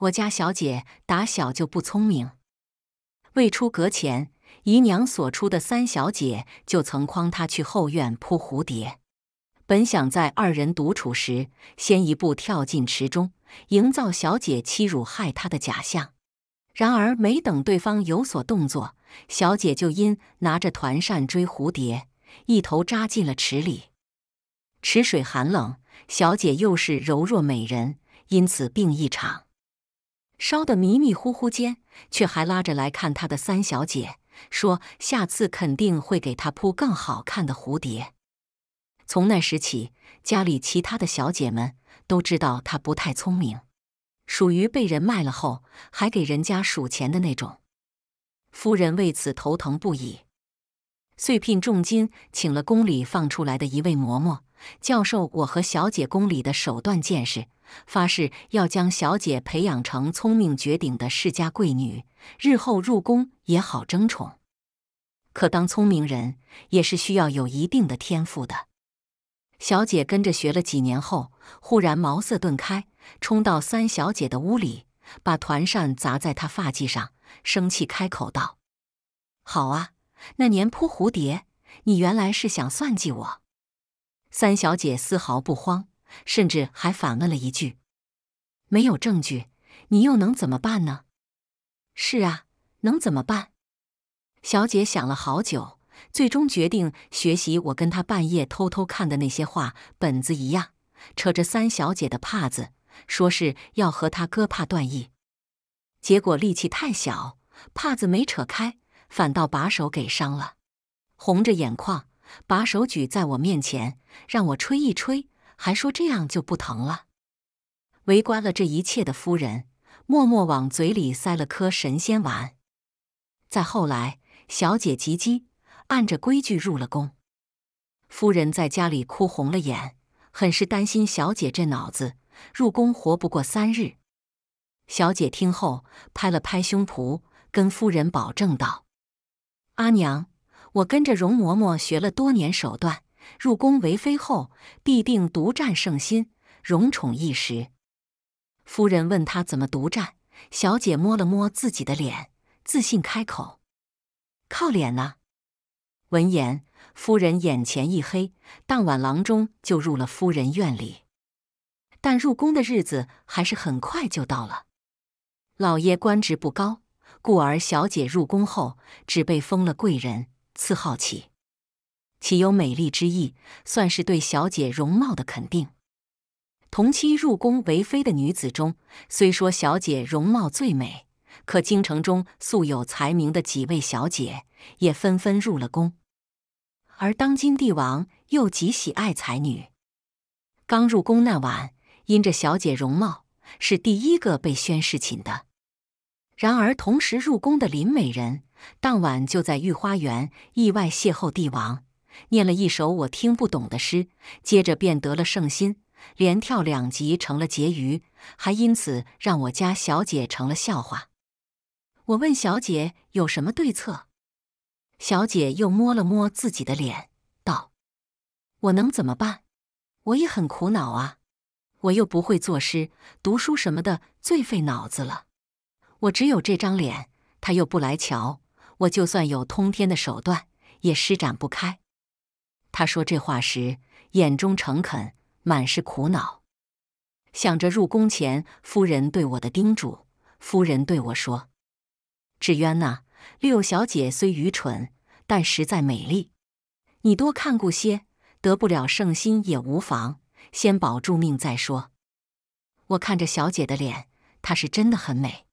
我家小姐打小就不聪明。未出阁前，姨娘所出的三小姐就曾诓她去后院扑蝴蝶。本想在二人独处时，先一步跳进池中，营造小姐欺辱害她的假象。然而没等对方有所动作，小姐就因拿着团扇追蝴蝶，一头扎进了池里。池水寒冷，小姐又是柔弱美人，因此病一场。烧得迷迷糊糊间，却还拉着来看他的三小姐，说下次肯定会给她铺更好看的蝴蝶。从那时起，家里其他的小姐们都知道她不太聪明，属于被人卖了后还给人家数钱的那种。夫人为此头疼不已，遂聘重金请了宫里放出来的一位嬷嬷。教授我和小姐宫里的手段见识，发誓要将小姐培养成聪明绝顶的世家贵女，日后入宫也好争宠。可当聪明人也是需要有一定的天赋的。小姐跟着学了几年后，忽然茅塞顿开，冲到三小姐的屋里，把团扇砸在她发髻上，生气开口道：“好啊，那年扑蝴蝶，你原来是想算计我。”三小姐丝毫不慌，甚至还反问了一句：“没有证据，你又能怎么办呢？”“是啊，能怎么办？”小姐想了好久，最终决定学习我跟她半夜偷偷看的那些话本子一样，扯着三小姐的帕子，说是要和她割帕断义。结果力气太小，帕子没扯开，反倒把手给伤了，红着眼眶。把手举在我面前，让我吹一吹，还说这样就不疼了。围观了这一切的夫人，默默往嘴里塞了颗神仙丸。再后来，小姐及笄，按着规矩入了宫。夫人在家里哭红了眼，很是担心小姐这脑子入宫活不过三日。小姐听后，拍了拍胸脯，跟夫人保证道：“阿娘。”我跟着容嬷嬷学了多年手段，入宫为妃后必定独占圣心，荣宠一时。夫人问她怎么独占，小姐摸了摸自己的脸，自信开口：“靠脸呐！”闻言，夫人眼前一黑，当晚郎中就入了夫人院里。但入宫的日子还是很快就到了。老爷官职不高，故而小姐入宫后只被封了贵人。次好奇，岂有美丽之意？算是对小姐容貌的肯定。同期入宫为妃的女子中，虽说小姐容貌最美，可京城中素有才名的几位小姐也纷纷入了宫。而当今帝王又极喜爱才女。刚入宫那晚，因着小姐容貌，是第一个被宣侍寝的。然而同时入宫的林美人。当晚就在御花园意外邂逅帝王，念了一首我听不懂的诗，接着便得了圣心，连跳两级成了婕妤，还因此让我家小姐成了笑话。我问小姐有什么对策，小姐又摸了摸自己的脸，道：“我能怎么办？我也很苦恼啊！我又不会作诗、读书什么的，最费脑子了。我只有这张脸，他又不来瞧。”我就算有通天的手段，也施展不开。他说这话时，眼中诚恳，满是苦恼。想着入宫前夫人对我的叮嘱，夫人对我说：“芷渊呐，六小姐虽愚蠢，但实在美丽。你多看顾些，得不了圣心也无妨，先保住命再说。”我看着小姐的脸，她是真的很美。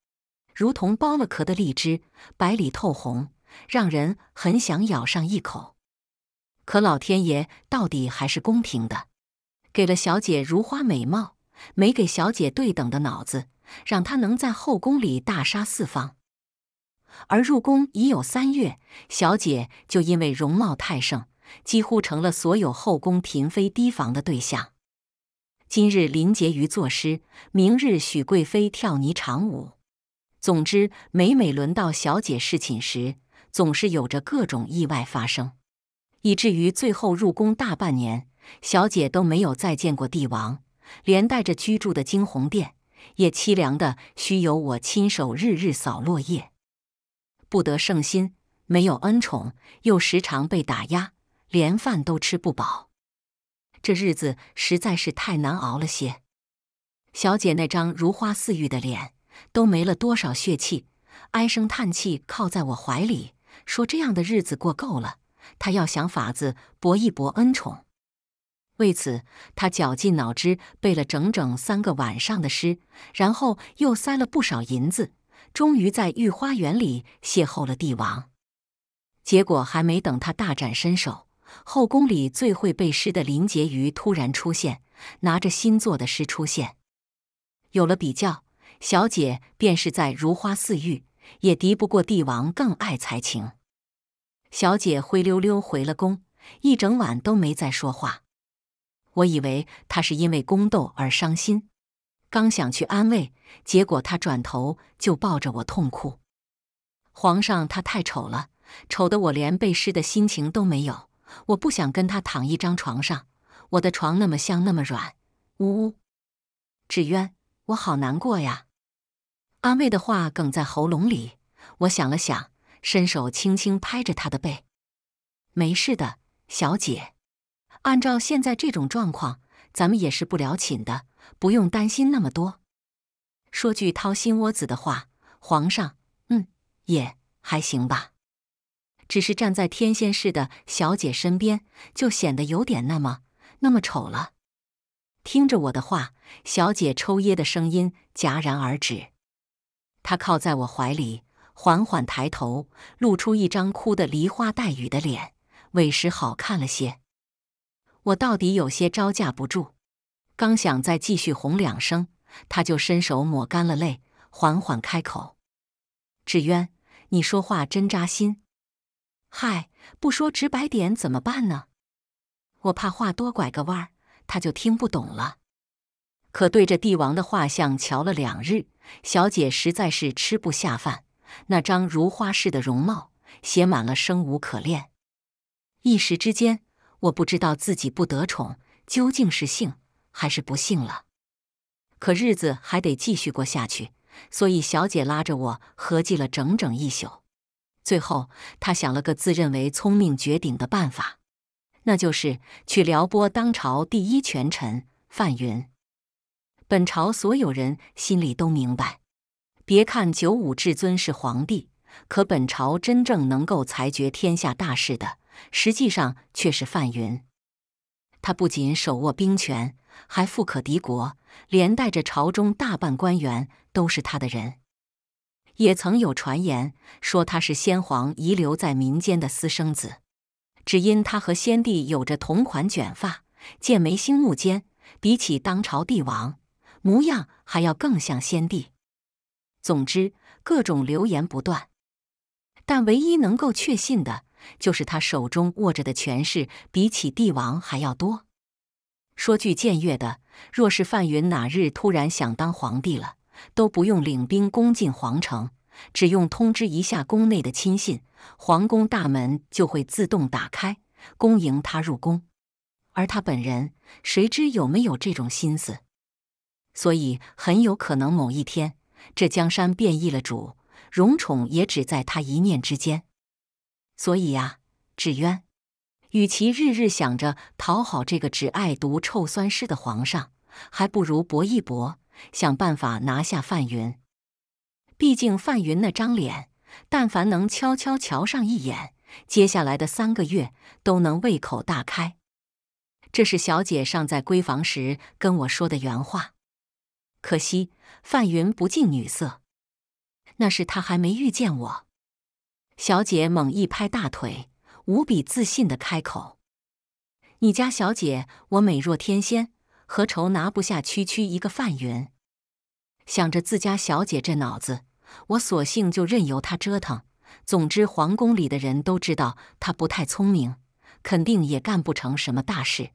如同剥了壳的荔枝，白里透红，让人很想咬上一口。可老天爷到底还是公平的，给了小姐如花美貌，没给小姐对等的脑子，让她能在后宫里大杀四方。而入宫已有三月，小姐就因为容貌太盛，几乎成了所有后宫嫔妃提防的对象。今日林婕妤作诗，明日许贵妃跳霓裳舞。总之，每每轮到小姐侍寝时，总是有着各种意外发生，以至于最后入宫大半年，小姐都没有再见过帝王，连带着居住的惊鸿殿也凄凉的需由我亲手日日扫落叶，不得圣心，没有恩宠，又时常被打压，连饭都吃不饱，这日子实在是太难熬了些。小姐那张如花似玉的脸。都没了多少血气，唉声叹气，靠在我怀里说：“这样的日子过够了，他要想法子搏一搏恩宠。”为此，他绞尽脑汁背了整整三个晚上的诗，然后又塞了不少银子，终于在御花园里邂逅了帝王。结果还没等他大展身手，后宫里最会背诗的林洁妤突然出现，拿着新作的诗出现，有了比较。小姐便是在如花似玉，也敌不过帝王更爱才情。小姐灰溜溜回了宫，一整晚都没再说话。我以为她是因为宫斗而伤心，刚想去安慰，结果她转头就抱着我痛哭。皇上他太丑了，丑得我连背诗的心情都没有。我不想跟他躺一张床上，我的床那么香那么软。呜呜，纸鸢，我好难过呀。安慰的话哽在喉咙里，我想了想，伸手轻轻拍着她的背：“没事的，小姐。按照现在这种状况，咱们也是不了寝的，不用担心那么多。说句掏心窝子的话，皇上，嗯，也还行吧。只是站在天仙似的小姐身边，就显得有点那么那么丑了。”听着我的话，小姐抽噎的声音戛然而止。他靠在我怀里，缓缓抬头，露出一张哭得梨花带雨的脸，委实好看了些。我到底有些招架不住，刚想再继续哄两声，他就伸手抹干了泪，缓缓开口：“志渊，你说话真扎心。嗨，不说直白点怎么办呢？我怕话多拐个弯儿，他就听不懂了。可对着帝王的画像瞧了两日。”小姐实在是吃不下饭，那张如花似的容貌写满了生无可恋。一时之间，我不知道自己不得宠究竟是幸还是不幸了。可日子还得继续过下去，所以小姐拉着我合计了整整一宿。最后，她想了个自认为聪明绝顶的办法，那就是去撩拨当朝第一权臣范云。本朝所有人心里都明白，别看九五至尊是皇帝，可本朝真正能够裁决天下大事的，实际上却是范云。他不仅手握兵权，还富可敌国，连带着朝中大半官员都是他的人。也曾有传言说他是先皇遗留在民间的私生子，只因他和先帝有着同款卷发、剑眉星目间，比起当朝帝王。模样还要更像先帝，总之各种流言不断。但唯一能够确信的，就是他手中握着的权势比起帝王还要多。说句僭越的，若是范云哪日突然想当皇帝了，都不用领兵攻进皇城，只用通知一下宫内的亲信，皇宫大门就会自动打开，恭迎他入宫。而他本人，谁知有没有这种心思？所以很有可能某一天，这江山变异了主，荣宠也只在他一念之间。所以呀，纸鸢，与其日日想着讨好这个只爱读臭酸诗的皇上，还不如搏一搏，想办法拿下范云。毕竟范云那张脸，但凡能悄悄瞧上一眼，接下来的三个月都能胃口大开。这是小姐尚在闺房时跟我说的原话。可惜范云不近女色，那是他还没遇见我。小姐猛一拍大腿，无比自信的开口：“你家小姐我美若天仙，何愁拿不下区区一个范云？”想着自家小姐这脑子，我索性就任由她折腾。总之，皇宫里的人都知道她不太聪明，肯定也干不成什么大事。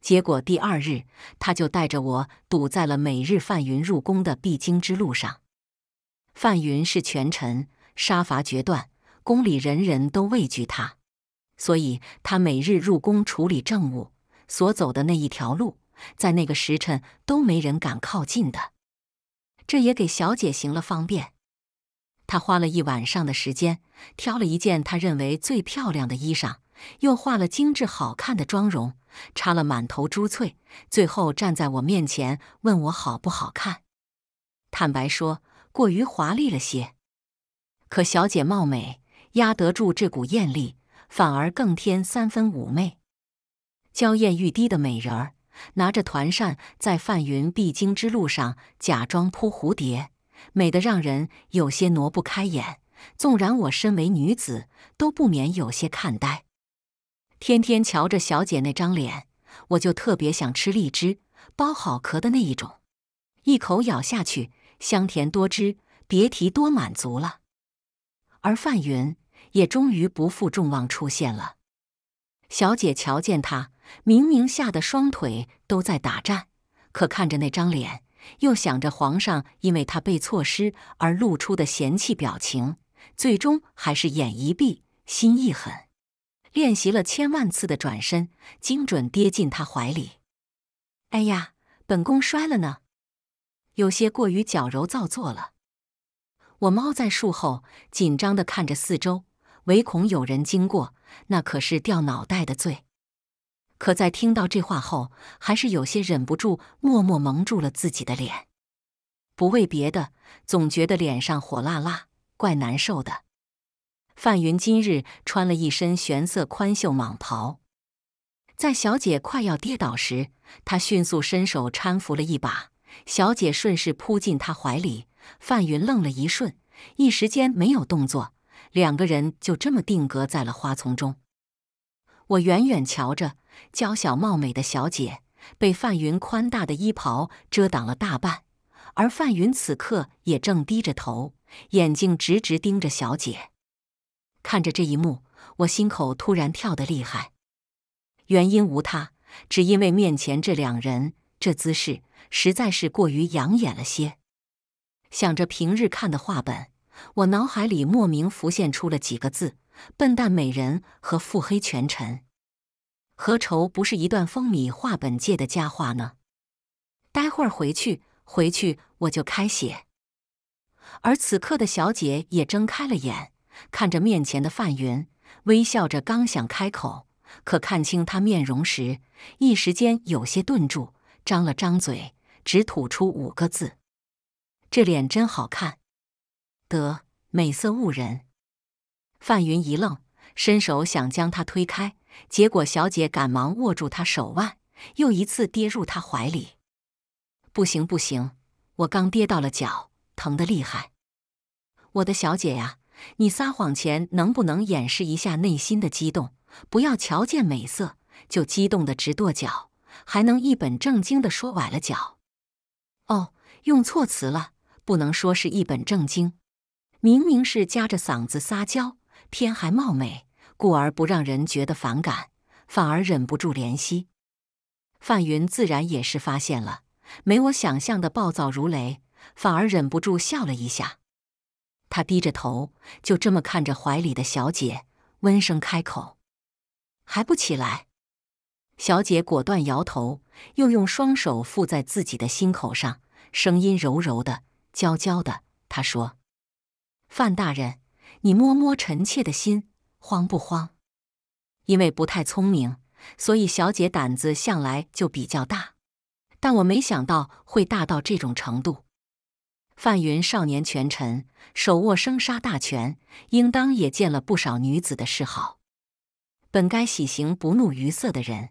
结果第二日，他就带着我堵在了每日范云入宫的必经之路上。范云是权臣，杀伐决断，宫里人人都畏惧他，所以他每日入宫处理政务所走的那一条路，在那个时辰都没人敢靠近的。这也给小姐行了方便。她花了一晚上的时间，挑了一件她认为最漂亮的衣裳，又化了精致好看的妆容。插了满头珠翠，最后站在我面前问我好不好看。坦白说，过于华丽了些。可小姐貌美，压得住这股艳丽，反而更添三分妩媚。娇艳欲滴的美人儿，拿着团扇在范云必经之路上假装扑蝴蝶，美得让人有些挪不开眼。纵然我身为女子，都不免有些看呆。天天瞧着小姐那张脸，我就特别想吃荔枝，剥好壳的那一种，一口咬下去，香甜多汁，别提多满足了。而范云也终于不负众望出现了。小姐瞧见他，明明吓得双腿都在打颤，可看着那张脸，又想着皇上因为他被错失而露出的嫌弃表情，最终还是眼一闭，心一狠。练习了千万次的转身，精准跌进他怀里。哎呀，本宫摔了呢，有些过于矫揉造作了。我猫在树后，紧张的看着四周，唯恐有人经过，那可是掉脑袋的罪。可在听到这话后，还是有些忍不住，默默蒙住了自己的脸。不为别的，总觉得脸上火辣辣，怪难受的。范云今日穿了一身玄色宽袖蟒袍，在小姐快要跌倒时，他迅速伸手搀扶了一把，小姐顺势扑进他怀里。范云愣了一瞬，一时间没有动作，两个人就这么定格在了花丛中。我远远瞧着，娇小貌美的小姐被范云宽大的衣袍遮挡了大半，而范云此刻也正低着头，眼睛直直盯着小姐。看着这一幕，我心口突然跳得厉害。原因无他，只因为面前这两人这姿势实在是过于养眼了些。想着平日看的画本，我脑海里莫名浮现出了几个字：笨蛋美人和腹黑权臣。何愁不是一段风靡画本界的佳话呢？待会儿回去，回去我就开写。而此刻的小姐也睁开了眼。看着面前的范云，微笑着，刚想开口，可看清他面容时，一时间有些顿住，张了张嘴，只吐出五个字：“这脸真好看。”得，美色误人。范云一愣，伸手想将他推开，结果小姐赶忙握住他手腕，又一次跌入他怀里。“不行不行，我刚跌到了脚，疼得厉害。”“我的小姐呀！”你撒谎前能不能掩饰一下内心的激动？不要瞧见美色就激动得直跺脚，还能一本正经的说崴了脚？哦，用错词了，不能说是一本正经，明明是夹着嗓子撒娇，偏还貌美，故而不让人觉得反感，反而忍不住怜惜。范云自然也是发现了，没我想象的暴躁如雷，反而忍不住笑了一下。他低着头，就这么看着怀里的小姐，温声开口：“还不起来？”小姐果断摇头，又用双手附在自己的心口上，声音柔柔的、娇娇的。她说：“范大人，你摸摸臣妾的心，慌不慌？因为不太聪明，所以小姐胆子向来就比较大，但我没想到会大到这种程度。”范云，少年权臣，手握生杀大权，应当也见了不少女子的示好。本该喜形不怒于色的人，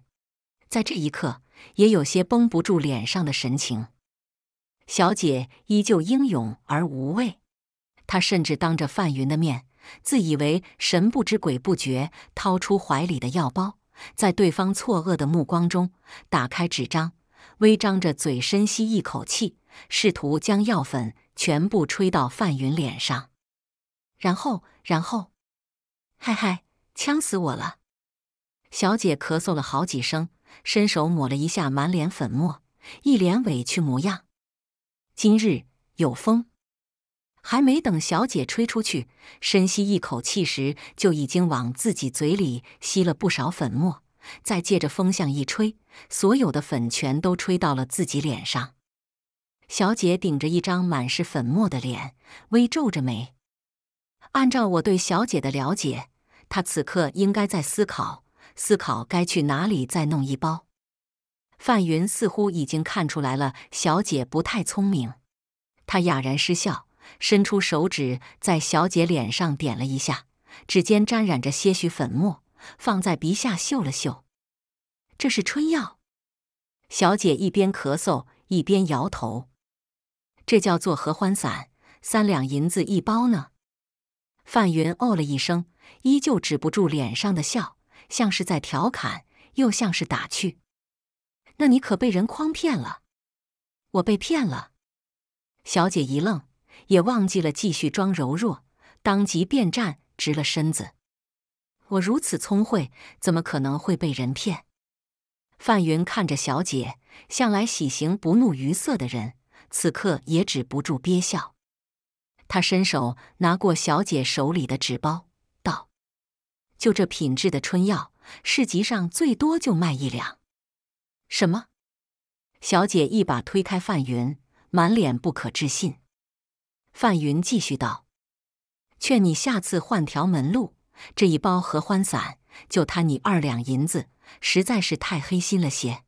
在这一刻也有些绷不住脸上的神情。小姐依旧英勇而无畏，她甚至当着范云的面，自以为神不知鬼不觉，掏出怀里的药包，在对方错愕的目光中打开纸张，微张着嘴，深吸一口气。试图将药粉全部吹到范云脸上，然后，然后，嗨嗨，呛死我了！小姐咳嗽了好几声，伸手抹了一下满脸粉末，一脸委屈模样。今日有风，还没等小姐吹出去，深吸一口气时，就已经往自己嘴里吸了不少粉末，再借着风向一吹，所有的粉全都吹到了自己脸上。小姐顶着一张满是粉末的脸，微皱着眉。按照我对小姐的了解，她此刻应该在思考，思考该去哪里再弄一包。范云似乎已经看出来了，小姐不太聪明。他哑然失笑，伸出手指在小姐脸上点了一下，指尖沾染着些许粉末，放在鼻下嗅了嗅。这是春药。小姐一边咳嗽一边摇头。这叫做合欢散，三两银子一包呢。范云哦了一声，依旧止不住脸上的笑，像是在调侃，又像是打趣。那你可被人诓骗了？我被骗了？小姐一愣，也忘记了继续装柔弱，当即便站直了身子。我如此聪慧，怎么可能会被人骗？范云看着小姐，向来喜形不怒于色的人。此刻也止不住憋笑，他伸手拿过小姐手里的纸包，道：“就这品质的春药，市集上最多就卖一两。”什么？小姐一把推开范云，满脸不可置信。范云继续道：“劝你下次换条门路，这一包合欢散就贪你二两银子，实在是太黑心了些。”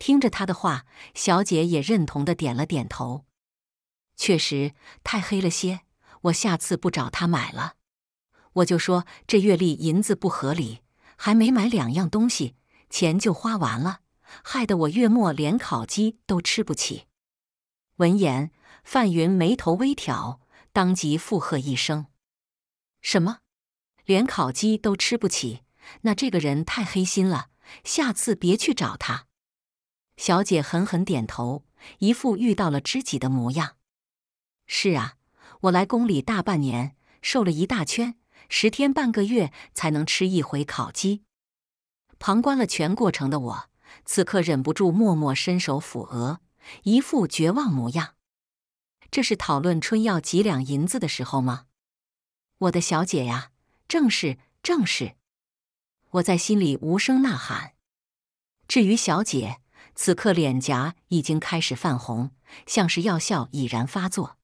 听着他的话，小姐也认同的点了点头。确实太黑了些，我下次不找他买了。我就说这月例银子不合理，还没买两样东西，钱就花完了，害得我月末连烤鸡都吃不起。闻言，范云眉头微挑，当即附和一声：“什么？连烤鸡都吃不起？那这个人太黑心了，下次别去找他。”小姐狠狠点头，一副遇到了知己的模样。是啊，我来宫里大半年，瘦了一大圈，十天半个月才能吃一回烤鸡。旁观了全过程的我，此刻忍不住默默伸手抚额，一副绝望模样。这是讨论春药几两银子的时候吗？我的小姐呀，正是正是！我在心里无声呐喊。至于小姐。此刻脸颊已经开始泛红，像是药效已然发作。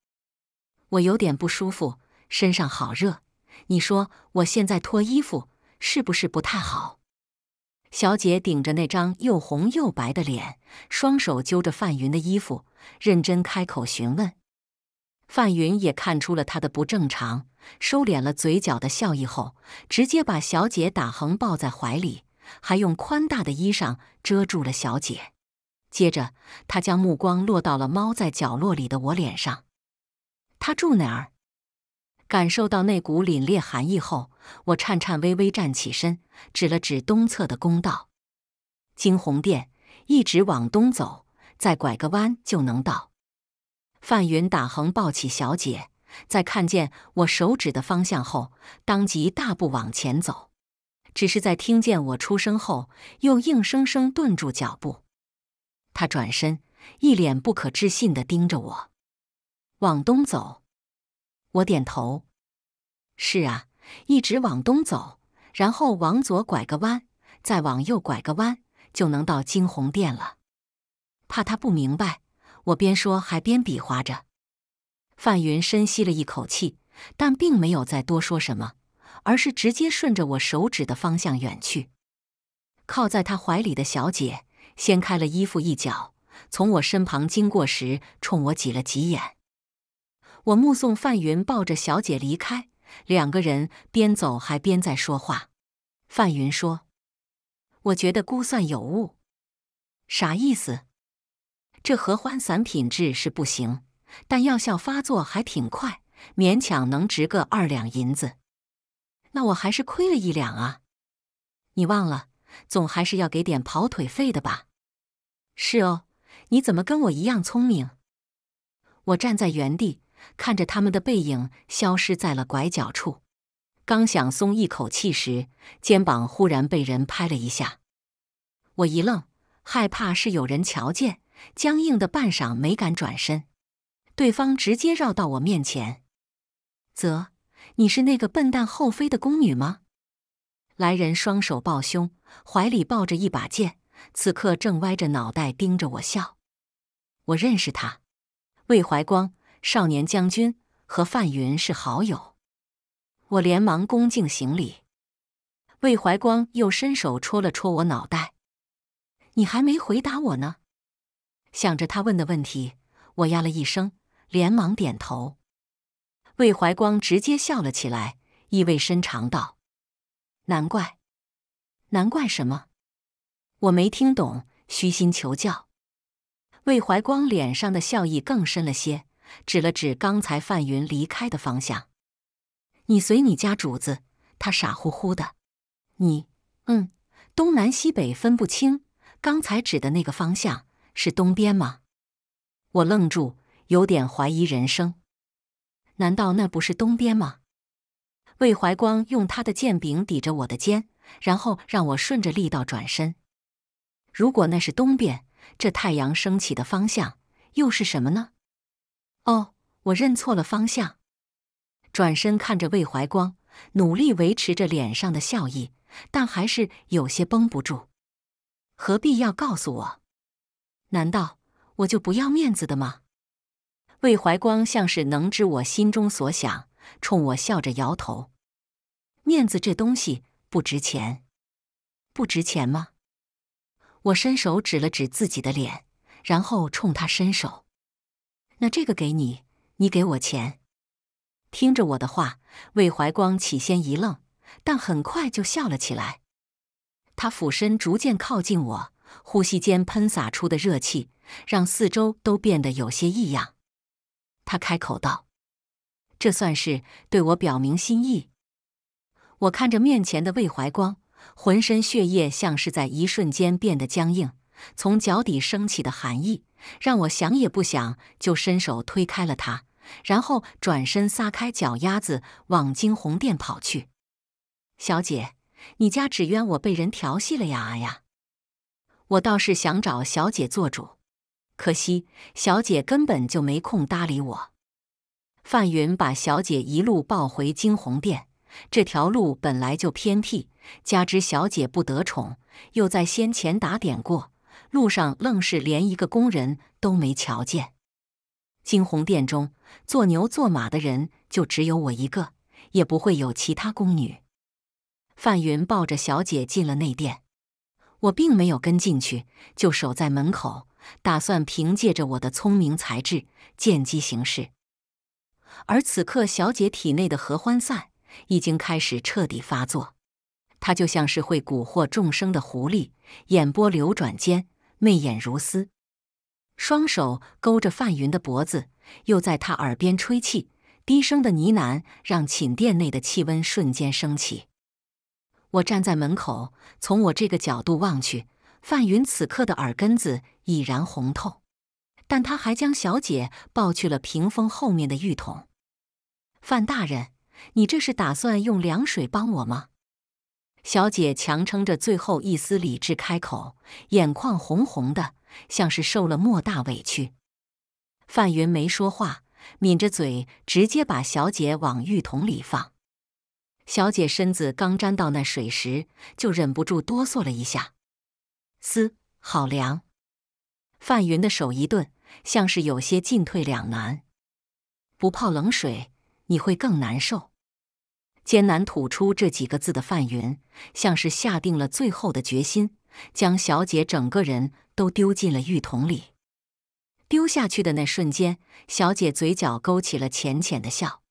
我有点不舒服，身上好热。你说我现在脱衣服是不是不太好？小姐顶着那张又红又白的脸，双手揪着范云的衣服，认真开口询问。范云也看出了她的不正常，收敛了嘴角的笑意后，直接把小姐打横抱在怀里，还用宽大的衣裳遮住了小姐。接着，他将目光落到了猫在角落里的我脸上。他住哪儿？感受到那股凛冽寒意后，我颤颤巍巍站起身，指了指东侧的公道。惊鸿殿，一直往东走，再拐个弯就能到。范云打横抱起小姐，在看见我手指的方向后，当即大步往前走。只是在听见我出声后，又硬生生顿住脚步。他转身，一脸不可置信地盯着我。往东走，我点头。是啊，一直往东走，然后往左拐个弯，再往右拐个弯，就能到惊鸿殿了。怕他不明白，我边说还边比划着。范云深吸了一口气，但并没有再多说什么，而是直接顺着我手指的方向远去。靠在他怀里的小姐。掀开了衣服一角，从我身旁经过时，冲我挤了挤眼。我目送范云抱着小姐离开，两个人边走还边在说话。范云说：“我觉得估算有误，啥意思？这合欢散品质是不行，但药效发作还挺快，勉强能值个二两银子。那我还是亏了一两啊！你忘了？”总还是要给点跑腿费的吧？是哦，你怎么跟我一样聪明？我站在原地，看着他们的背影消失在了拐角处。刚想松一口气时，肩膀忽然被人拍了一下。我一愣，害怕是有人瞧见，僵硬的半晌没敢转身。对方直接绕到我面前，泽，你是那个笨蛋后妃的宫女吗？来人双手抱胸，怀里抱着一把剑，此刻正歪着脑袋盯着我笑。我认识他，魏怀光，少年将军，和范云是好友。我连忙恭敬行礼。魏怀光又伸手戳了戳我脑袋：“你还没回答我呢。”想着他问的问题，我压了一声，连忙点头。魏怀光直接笑了起来，意味深长道。难怪，难怪什么？我没听懂，虚心求教。魏怀光脸上的笑意更深了些，指了指刚才范云离开的方向：“你随你家主子，他傻乎乎的。你，嗯，东南西北分不清。刚才指的那个方向是东边吗？”我愣住，有点怀疑人生。难道那不是东边吗？魏怀光用他的剑柄抵着我的肩，然后让我顺着力道转身。如果那是东边，这太阳升起的方向又是什么呢？哦，我认错了方向。转身看着魏怀光，努力维持着脸上的笑意，但还是有些绷不住。何必要告诉我？难道我就不要面子的吗？魏怀光像是能知我心中所想。冲我笑着摇头，面子这东西不值钱，不值钱吗？我伸手指了指自己的脸，然后冲他伸手。那这个给你，你给我钱。听着我的话，魏怀光起先一愣，但很快就笑了起来。他俯身逐渐靠近我，呼吸间喷洒出的热气让四周都变得有些异样。他开口道。这算是对我表明心意。我看着面前的魏怀光，浑身血液像是在一瞬间变得僵硬，从脚底升起的寒意让我想也不想就伸手推开了他，然后转身撒开脚丫子往惊鸿殿跑去。小姐，你家只冤我被人调戏了呀呀！我倒是想找小姐做主，可惜小姐根本就没空搭理我。范云把小姐一路抱回惊鸿殿，这条路本来就偏僻，加之小姐不得宠，又在先前打点过，路上愣是连一个宫人都没瞧见。惊鸿殿中做牛做马的人就只有我一个，也不会有其他宫女。范云抱着小姐进了内殿，我并没有跟进去，就守在门口，打算凭借着我的聪明才智，见机行事。而此刻，小姐体内的合欢散已经开始彻底发作，她就像是会蛊惑众生的狐狸，眼波流转间，媚眼如丝，双手勾着范云的脖子，又在他耳边吹气，低声的呢喃，让寝殿内的气温瞬间升起。我站在门口，从我这个角度望去，范云此刻的耳根子已然红透，但他还将小姐抱去了屏风后面的浴桶。范大人，你这是打算用凉水帮我吗？小姐强撑着最后一丝理智开口，眼眶红红的，像是受了莫大委屈。范云没说话，抿着嘴，直接把小姐往浴桶里放。小姐身子刚沾到那水时，就忍不住哆嗦了一下，“嘶，好凉！”范云的手一顿，像是有些进退两难，不泡冷水。你会更难受。艰难吐出这几个字的范云，像是下定了最后的决心，将小姐整个人都丢进了浴桶里。丢下去的那瞬间，小姐嘴角勾起了浅浅的笑。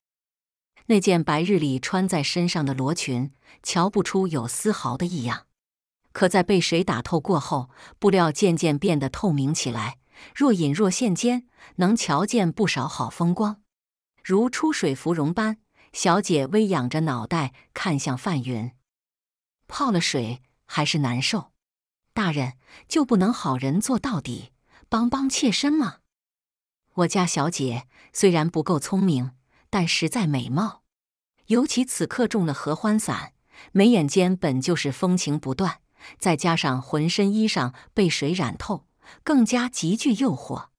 那件白日里穿在身上的罗裙，瞧不出有丝毫的异样。可在被水打透过后，布料渐渐变得透明起来，若隐若现间，能瞧见不少好风光。如出水芙蓉般，小姐微仰着脑袋看向范云，泡了水还是难受。大人就不能好人做到底，帮帮妾身吗？我家小姐虽然不够聪明，但实在美貌。尤其此刻中了合欢散，眉眼间本就是风情不断，再加上浑身衣裳被水染透，更加极具诱惑。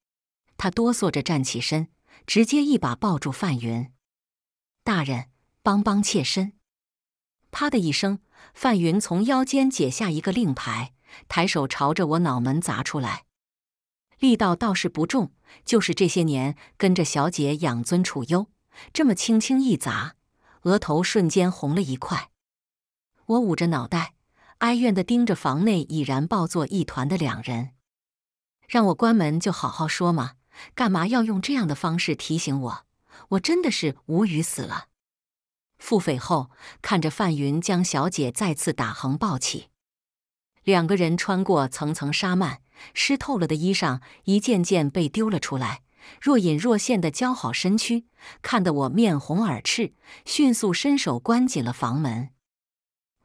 她哆嗦着站起身。直接一把抱住范云，大人帮帮妾身！啪的一声，范云从腰间解下一个令牌，抬手朝着我脑门砸出来，力道倒是不重，就是这些年跟着小姐养尊处优，这么轻轻一砸，额头瞬间红了一块。我捂着脑袋，哀怨的盯着房内已然抱作一团的两人，让我关门就好好说嘛。干嘛要用这样的方式提醒我？我真的是无语死了。腹诽后，看着范云将小姐再次打横抱起，两个人穿过层层纱幔，湿透了的衣裳一件件被丢了出来，若隐若现的交好身躯，看得我面红耳赤，迅速伸手关紧了房门。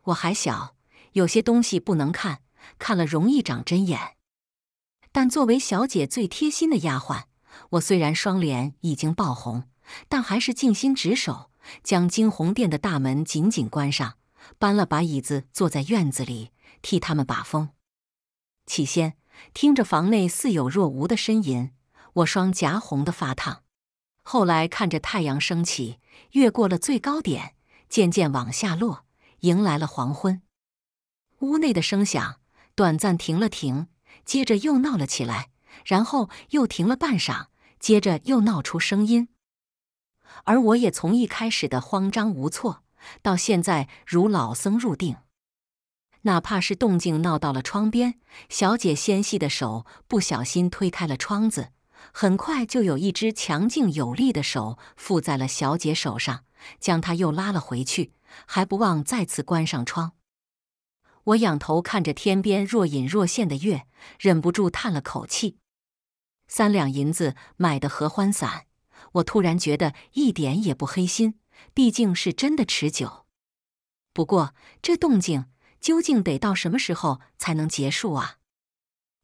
我还小，有些东西不能看，看了容易长针眼。但作为小姐最贴心的丫鬟，我虽然双脸已经爆红，但还是尽心职守，将金鸿殿的大门紧紧关上，搬了把椅子坐在院子里替他们把风。起先听着房内似有若无的呻吟，我双颊红的发烫；后来看着太阳升起，越过了最高点，渐渐往下落，迎来了黄昏。屋内的声响短暂停了停。接着又闹了起来，然后又停了半晌，接着又闹出声音。而我也从一开始的慌张无措，到现在如老僧入定。哪怕是动静闹到了窗边，小姐纤细的手不小心推开了窗子，很快就有一只强劲有力的手附在了小姐手上，将她又拉了回去，还不忘再次关上窗。我仰头看着天边若隐若现的月，忍不住叹了口气。三两银子买的合欢散，我突然觉得一点也不黑心，毕竟是真的持久。不过这动静究竟得到什么时候才能结束啊？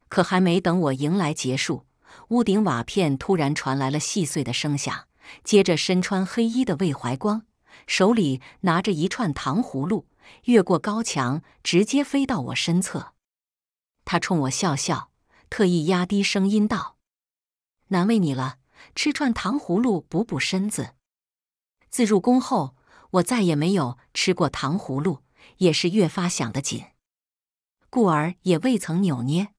可还没等我迎来结束，屋顶瓦片突然传来了细碎的声响，接着身穿黑衣的魏怀光手里拿着一串糖葫芦。越过高墙，直接飞到我身侧。他冲我笑笑，特意压低声音道：“难为你了，吃串糖葫芦补补身子。”自入宫后，我再也没有吃过糖葫芦，也是越发想得紧，故而也未曾扭捏。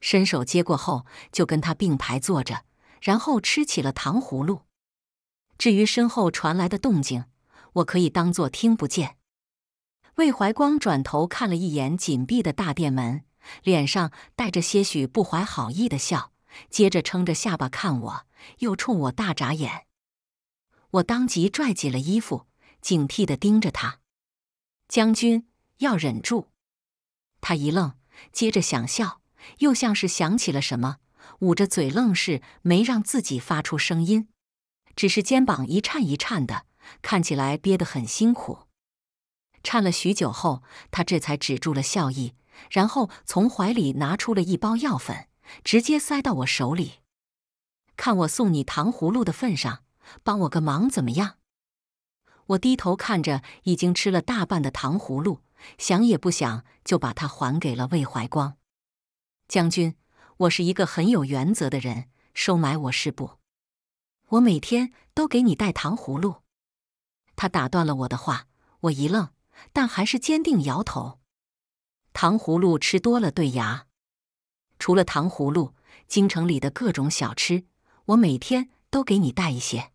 伸手接过后，就跟他并排坐着，然后吃起了糖葫芦。至于身后传来的动静，我可以当做听不见。魏怀光转头看了一眼紧闭的大殿门，脸上带着些许不怀好意的笑，接着撑着下巴看我，又冲我大眨眼。我当即拽紧了衣服，警惕的盯着他。将军要忍住。他一愣，接着想笑，又像是想起了什么，捂着嘴愣是没让自己发出声音，只是肩膀一颤一颤的，看起来憋得很辛苦。颤了许久后，他这才止住了笑意，然后从怀里拿出了一包药粉，直接塞到我手里。看我送你糖葫芦的份上，帮我个忙怎么样？我低头看着已经吃了大半的糖葫芦，想也不想就把它还给了魏怀光将军。我是一个很有原则的人，收买我是不？我每天都给你带糖葫芦。他打断了我的话，我一愣。但还是坚定摇头。糖葫芦吃多了对牙。除了糖葫芦，京城里的各种小吃，我每天都给你带一些。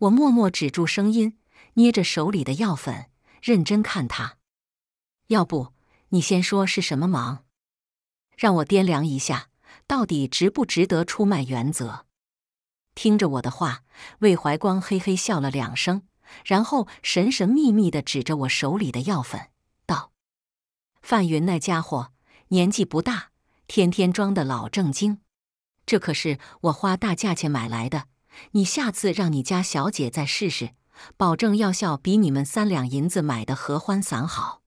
我默默止住声音，捏着手里的药粉，认真看他。要不，你先说是什么忙，让我掂量一下，到底值不值得出卖原则。听着我的话，魏怀光嘿嘿笑了两声。然后神神秘秘的指着我手里的药粉，道：“范云那家伙年纪不大，天天装的老正经。这可是我花大价钱买来的，你下次让你家小姐再试试，保证药效比你们三两银子买的合欢散好。”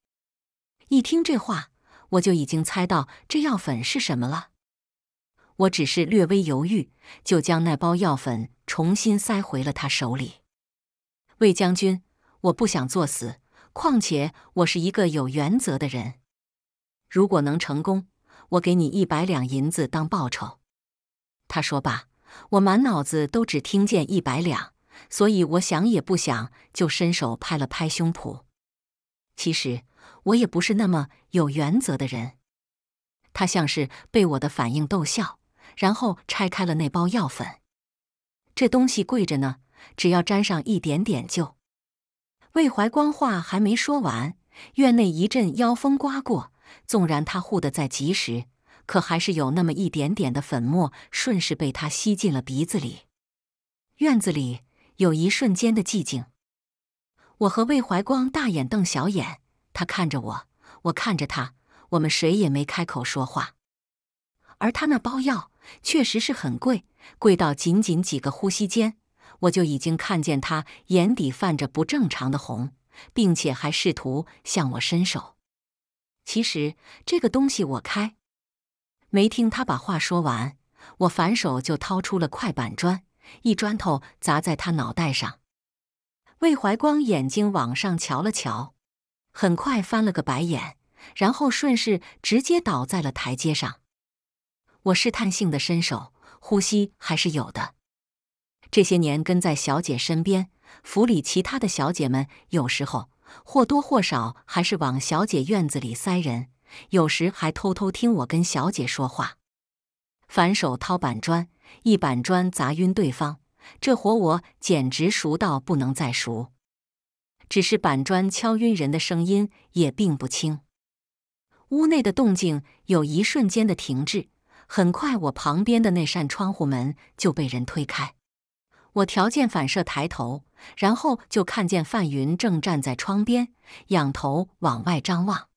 一听这话，我就已经猜到这药粉是什么了。我只是略微犹豫，就将那包药粉重新塞回了他手里。魏将军，我不想作死。况且我是一个有原则的人。如果能成功，我给你一百两银子当报酬。他说罢，我满脑子都只听见一百两，所以我想也不想就伸手拍了拍胸脯。其实我也不是那么有原则的人。他像是被我的反应逗笑，然后拆开了那包药粉。这东西贵着呢。只要沾上一点点就。魏怀光话还没说完，院内一阵妖风刮过，纵然他护得再及时，可还是有那么一点点的粉末顺势被他吸进了鼻子里。院子里有一瞬间的寂静，我和魏怀光大眼瞪小眼，他看着我，我看着他，我们谁也没开口说话。而他那包药确实是很贵，贵到仅仅几个呼吸间。我就已经看见他眼底泛着不正常的红，并且还试图向我伸手。其实这个东西我开，没听他把话说完，我反手就掏出了块板砖，一砖头砸在他脑袋上。魏怀光眼睛往上瞧了瞧，很快翻了个白眼，然后顺势直接倒在了台阶上。我试探性的伸手，呼吸还是有的。这些年跟在小姐身边，府里其他的小姐们有时候或多或少还是往小姐院子里塞人，有时还偷偷听我跟小姐说话。反手掏板砖，一板砖砸晕对方，这活我简直熟到不能再熟。只是板砖敲晕人的声音也并不轻。屋内的动静有一瞬间的停滞，很快我旁边的那扇窗户门就被人推开。我条件反射抬头，然后就看见范云正站在窗边，仰头往外张望，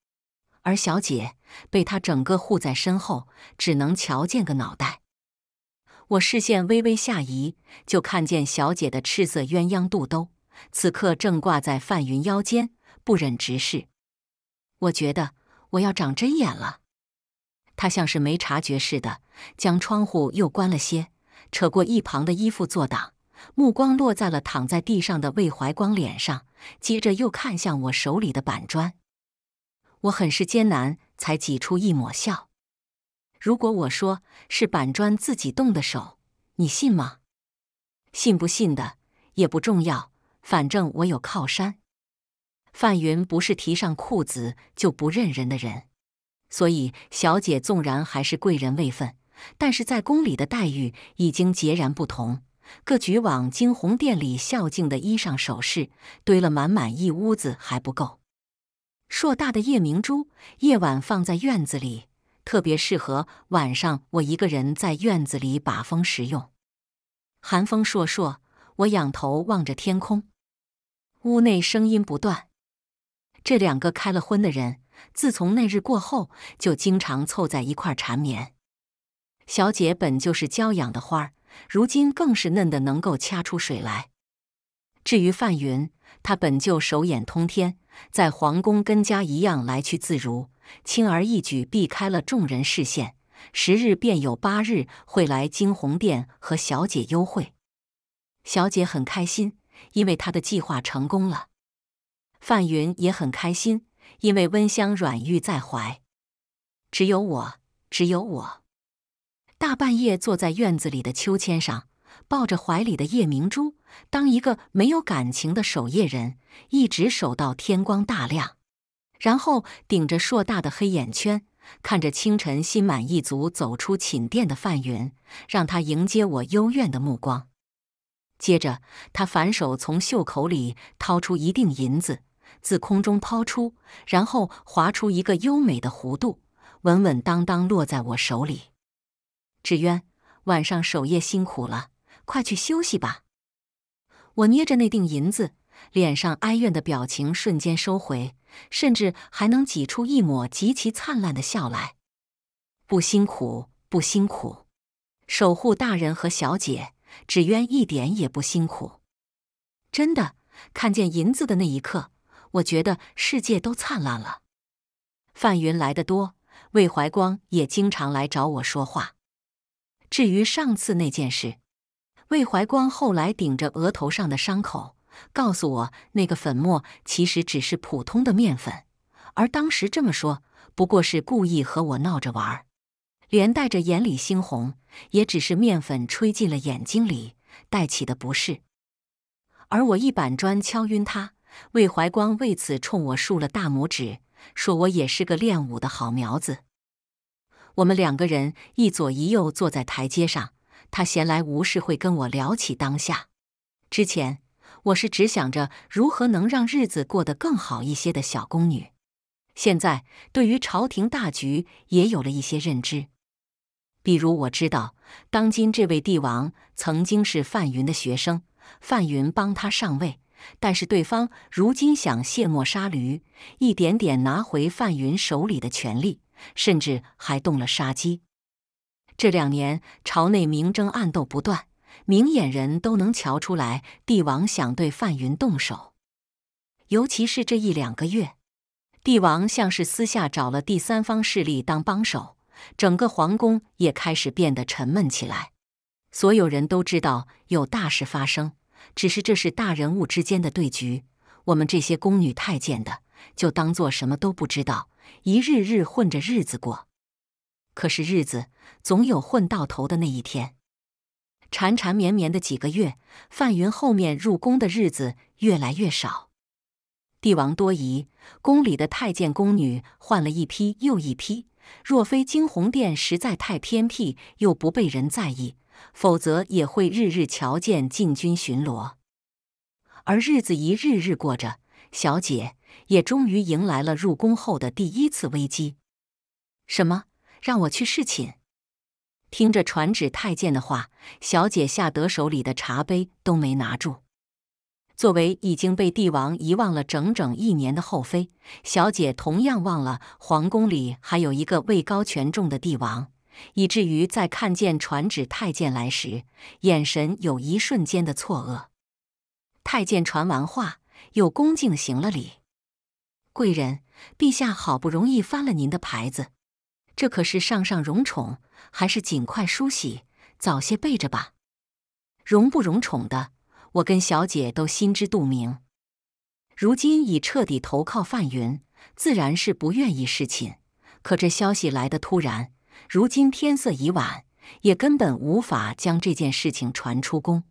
而小姐被他整个护在身后，只能瞧见个脑袋。我视线微微下移，就看见小姐的赤色鸳鸯肚兜，此刻正挂在范云腰间，不忍直视。我觉得我要长针眼了。他像是没察觉似的，将窗户又关了些，扯过一旁的衣服作挡。目光落在了躺在地上的魏怀光脸上，接着又看向我手里的板砖。我很是艰难才挤出一抹笑。如果我说是板砖自己动的手，你信吗？信不信的也不重要，反正我有靠山。范云不是提上裤子就不认人的人，所以小姐纵然还是贵人位分，但是在宫里的待遇已经截然不同。各局往金鸿殿里孝敬的衣裳首饰，堆了满满一屋子还不够。硕大的夜明珠，夜晚放在院子里，特别适合晚上我一个人在院子里把风使用。寒风烁烁，我仰头望着天空。屋内声音不断。这两个开了荤的人，自从那日过后，就经常凑在一块缠绵。小姐本就是娇养的花儿。如今更是嫩得能够掐出水来。至于范云，他本就手眼通天，在皇宫跟家一样来去自如，轻而易举避开了众人视线。十日便有八日会来惊鸿殿和小姐幽会。小姐很开心，因为她的计划成功了。范云也很开心，因为温香软玉在怀。只有我，只有我。大半夜坐在院子里的秋千上，抱着怀里的夜明珠，当一个没有感情的守夜人，一直守到天光大亮，然后顶着硕大的黑眼圈，看着清晨心满意足走出寝殿的范云，让他迎接我幽怨的目光。接着，他反手从袖口里掏出一锭银子，自空中抛出，然后划出一个优美的弧度，稳稳当当落在我手里。纸鸢，晚上守夜辛苦了，快去休息吧。我捏着那锭银子，脸上哀怨的表情瞬间收回，甚至还能挤出一抹极其灿烂的笑来。不辛苦，不辛苦，守护大人和小姐，纸鸢一点也不辛苦。真的，看见银子的那一刻，我觉得世界都灿烂了。范云来的多，魏怀光也经常来找我说话。至于上次那件事，魏怀光后来顶着额头上的伤口告诉我，那个粉末其实只是普通的面粉，而当时这么说不过是故意和我闹着玩儿，连带着眼里猩红，也只是面粉吹进了眼睛里带起的不适。而我一板砖敲晕他，魏怀光为此冲我竖了大拇指，说我也是个练武的好苗子。我们两个人一左一右坐在台阶上，他闲来无事会跟我聊起当下。之前我是只想着如何能让日子过得更好一些的小宫女，现在对于朝廷大局也有了一些认知。比如我知道，当今这位帝王曾经是范云的学生，范云帮他上位，但是对方如今想卸磨杀驴，一点点拿回范云手里的权力。甚至还动了杀机。这两年朝内明争暗斗不断，明眼人都能瞧出来，帝王想对范云动手。尤其是这一两个月，帝王像是私下找了第三方势力当帮手，整个皇宫也开始变得沉闷起来。所有人都知道有大事发生，只是这是大人物之间的对局，我们这些宫女太监的就当做什么都不知道。一日日混着日子过，可是日子总有混到头的那一天。缠缠绵绵的几个月，范云后面入宫的日子越来越少。帝王多疑，宫里的太监宫女换了一批又一批。若非惊鸿殿实在太偏僻，又不被人在意，否则也会日日瞧见禁军巡逻。而日子一日日过着，小姐。也终于迎来了入宫后的第一次危机。什么？让我去侍寝？听着传旨太监的话，小姐吓得手里的茶杯都没拿住。作为已经被帝王遗忘了整整一年的后妃，小姐同样忘了皇宫里还有一个位高权重的帝王，以至于在看见传旨太监来时，眼神有一瞬间的错愕。太监传完话，又恭敬行了礼。贵人，陛下好不容易翻了您的牌子，这可是上上荣宠，还是尽快梳洗，早些备着吧。荣不荣宠的，我跟小姐都心知肚明。如今已彻底投靠范云，自然是不愿意侍寝。可这消息来的突然，如今天色已晚，也根本无法将这件事情传出宫。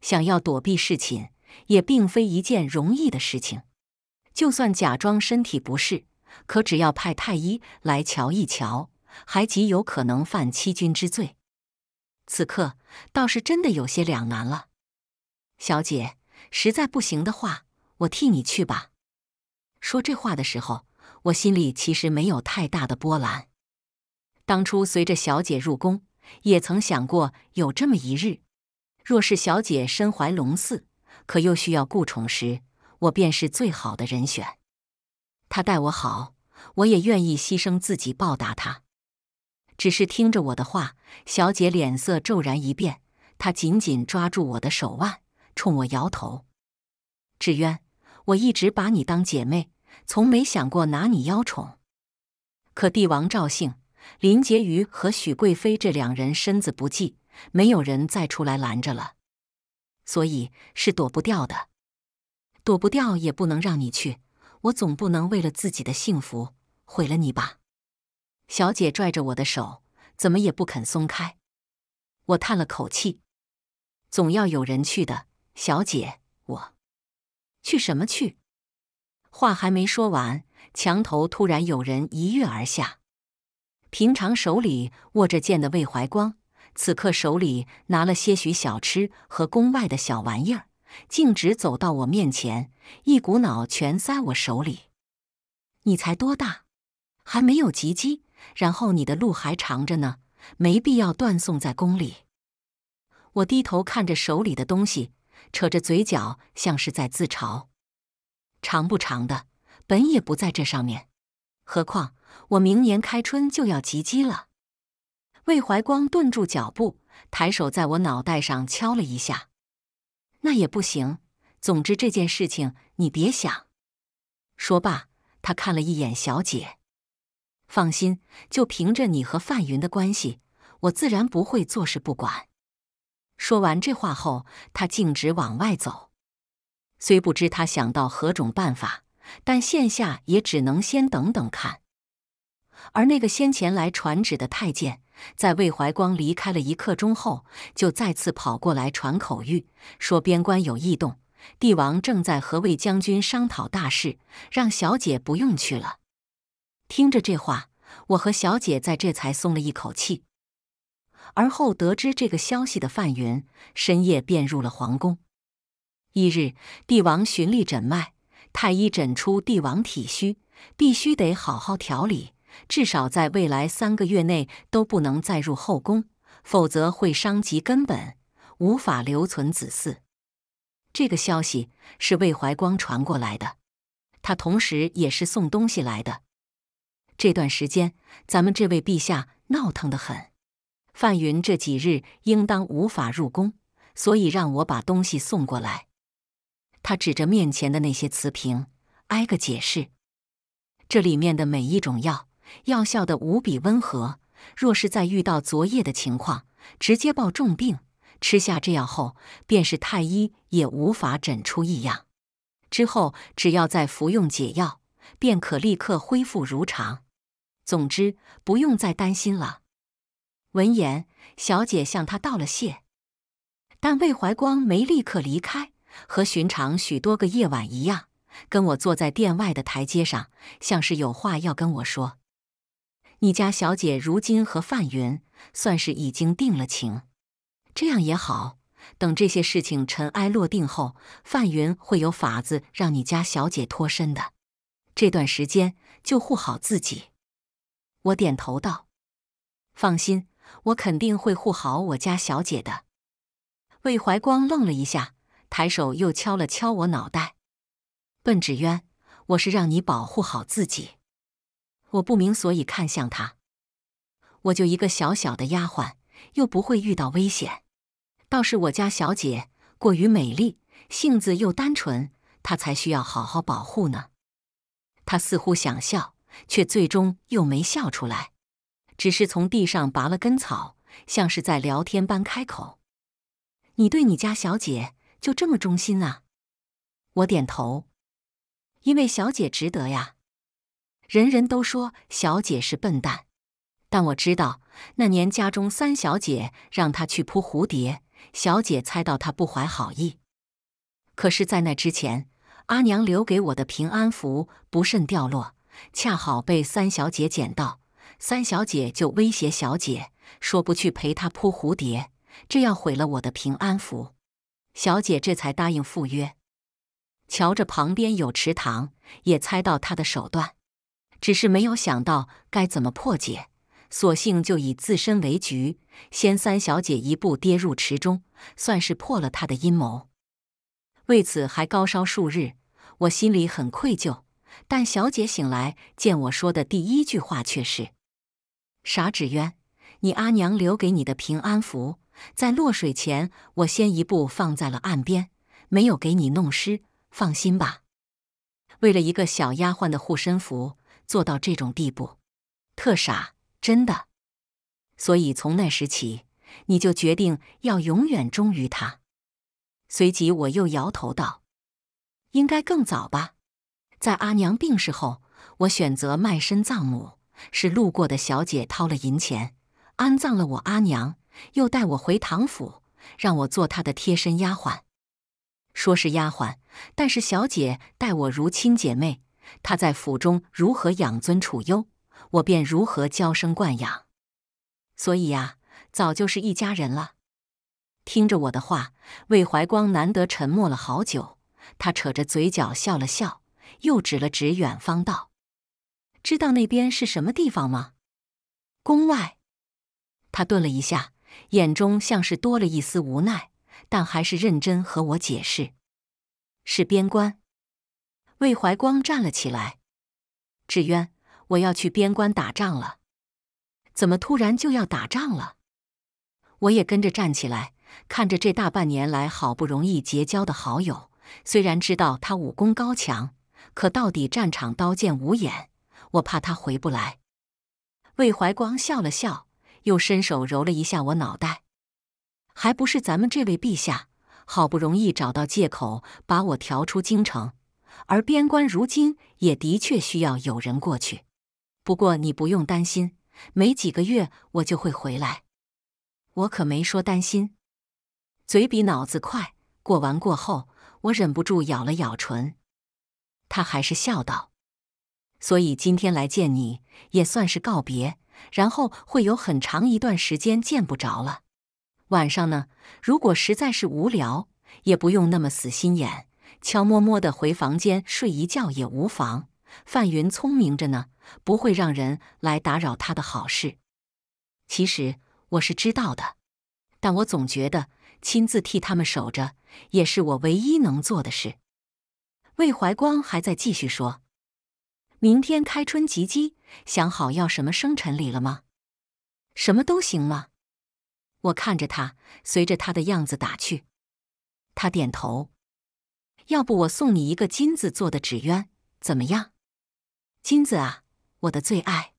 想要躲避侍寝，也并非一件容易的事情。就算假装身体不适，可只要派太医来瞧一瞧，还极有可能犯欺君之罪。此刻倒是真的有些两难了。小姐，实在不行的话，我替你去吧。说这话的时候，我心里其实没有太大的波澜。当初随着小姐入宫，也曾想过有这么一日，若是小姐身怀龙嗣，可又需要顾宠时。我便是最好的人选，他待我好，我也愿意牺牲自己报答他。只是听着我的话，小姐脸色骤然一变，她紧紧抓住我的手腕，冲我摇头：“纸渊，我一直把你当姐妹，从没想过拿你邀宠。”可帝王赵姓、林婕妤和许贵妃这两人身子不济，没有人再出来拦着了，所以是躲不掉的。躲不掉，也不能让你去，我总不能为了自己的幸福毁了你吧？小姐拽着我的手，怎么也不肯松开。我叹了口气，总要有人去的。小姐，我去什么去？话还没说完，墙头突然有人一跃而下。平常手里握着剑的魏怀光，此刻手里拿了些许小吃和宫外的小玩意儿。径直走到我面前，一股脑全塞我手里。你才多大，还没有及笄，然后你的路还长着呢，没必要断送在宫里。我低头看着手里的东西，扯着嘴角，像是在自嘲。长不长的，本也不在这上面。何况我明年开春就要及笄了。魏怀光顿住脚步，抬手在我脑袋上敲了一下。那也不行。总之这件事情你别想。说罢，他看了一眼小姐，放心，就凭着你和范云的关系，我自然不会坐视不管。说完这话后，他径直往外走。虽不知他想到何种办法，但现下也只能先等等看。而那个先前来传旨的太监。在魏怀光离开了一刻钟后，就再次跑过来传口谕，说边关有异动，帝王正在和魏将军商讨大事，让小姐不用去了。听着这话，我和小姐在这才松了一口气。而后得知这个消息的范云，深夜便入了皇宫。翌日，帝王寻力诊脉，太医诊出帝王体虚，必须得好好调理。至少在未来三个月内都不能再入后宫，否则会伤及根本，无法留存子嗣。这个消息是魏怀光传过来的，他同时也是送东西来的。这段时间咱们这位陛下闹腾得很，范云这几日应当无法入宫，所以让我把东西送过来。他指着面前的那些瓷瓶，挨个解释，这里面的每一种药。药效的无比温和，若是再遇到昨夜的情况，直接抱重病。吃下这药后，便是太医也无法诊出异样。之后只要再服用解药，便可立刻恢复如常。总之，不用再担心了。闻言，小姐向他道了谢，但魏怀光没立刻离开，和寻常许多个夜晚一样，跟我坐在店外的台阶上，像是有话要跟我说。你家小姐如今和范云算是已经定了情，这样也好。等这些事情尘埃落定后，范云会有法子让你家小姐脱身的。这段时间就护好自己。我点头道：“放心，我肯定会护好我家小姐的。”魏怀光愣了一下，抬手又敲了敲我脑袋：“笨纸鸢，我是让你保护好自己。”我不明所以，看向他。我就一个小小的丫鬟，又不会遇到危险。倒是我家小姐过于美丽，性子又单纯，她才需要好好保护呢。他似乎想笑，却最终又没笑出来，只是从地上拔了根草，像是在聊天般开口：“你对你家小姐就这么忠心啊？”我点头：“因为小姐值得呀。”人人都说小姐是笨蛋，但我知道那年家中三小姐让她去扑蝴蝶，小姐猜到她不怀好意。可是，在那之前，阿娘留给我的平安符不慎掉落，恰好被三小姐捡到。三小姐就威胁小姐说不去陪她扑蝴蝶，这要毁了我的平安符。小姐这才答应赴约。瞧着旁边有池塘，也猜到她的手段。只是没有想到该怎么破解，索性就以自身为局，先三小姐一步跌入池中，算是破了她的阴谋。为此还高烧数日，我心里很愧疚。但小姐醒来见我说的第一句话却是：“傻纸鸢，你阿娘留给你的平安符，在落水前我先一步放在了岸边，没有给你弄湿，放心吧。”为了一个小丫鬟的护身符。做到这种地步，特傻，真的。所以从那时起，你就决定要永远忠于他。随即我又摇头道：“应该更早吧，在阿娘病逝后，我选择卖身葬母，是路过的小姐掏了银钱，安葬了我阿娘，又带我回唐府，让我做她的贴身丫鬟。说是丫鬟，但是小姐待我如亲姐妹。”他在府中如何养尊处优，我便如何娇生惯养，所以呀，早就是一家人了。听着我的话，魏怀光难得沉默了好久，他扯着嘴角笑了笑，又指了指远方道：“知道那边是什么地方吗？”宫外。他顿了一下，眼中像是多了一丝无奈，但还是认真和我解释：“是边关。”魏怀光站了起来，志渊，我要去边关打仗了。怎么突然就要打仗了？我也跟着站起来，看着这大半年来好不容易结交的好友。虽然知道他武功高强，可到底战场刀剑无眼，我怕他回不来。魏怀光笑了笑，又伸手揉了一下我脑袋。还不是咱们这位陛下，好不容易找到借口把我调出京城。而边关如今也的确需要有人过去，不过你不用担心，没几个月我就会回来。我可没说担心，嘴比脑子快。过完过后，我忍不住咬了咬唇。他还是笑道：“所以今天来见你也算是告别，然后会有很长一段时间见不着了。晚上呢，如果实在是无聊，也不用那么死心眼。”悄摸摸的回房间睡一觉也无妨。范云聪明着呢，不会让人来打扰他的好事。其实我是知道的，但我总觉得亲自替他们守着也是我唯一能做的事。魏怀光还在继续说：“明天开春及笄，想好要什么生辰礼了吗？什么都行吗？”我看着他，随着他的样子打趣。他点头。要不我送你一个金子做的纸鸢，怎么样？金子啊，我的最爱！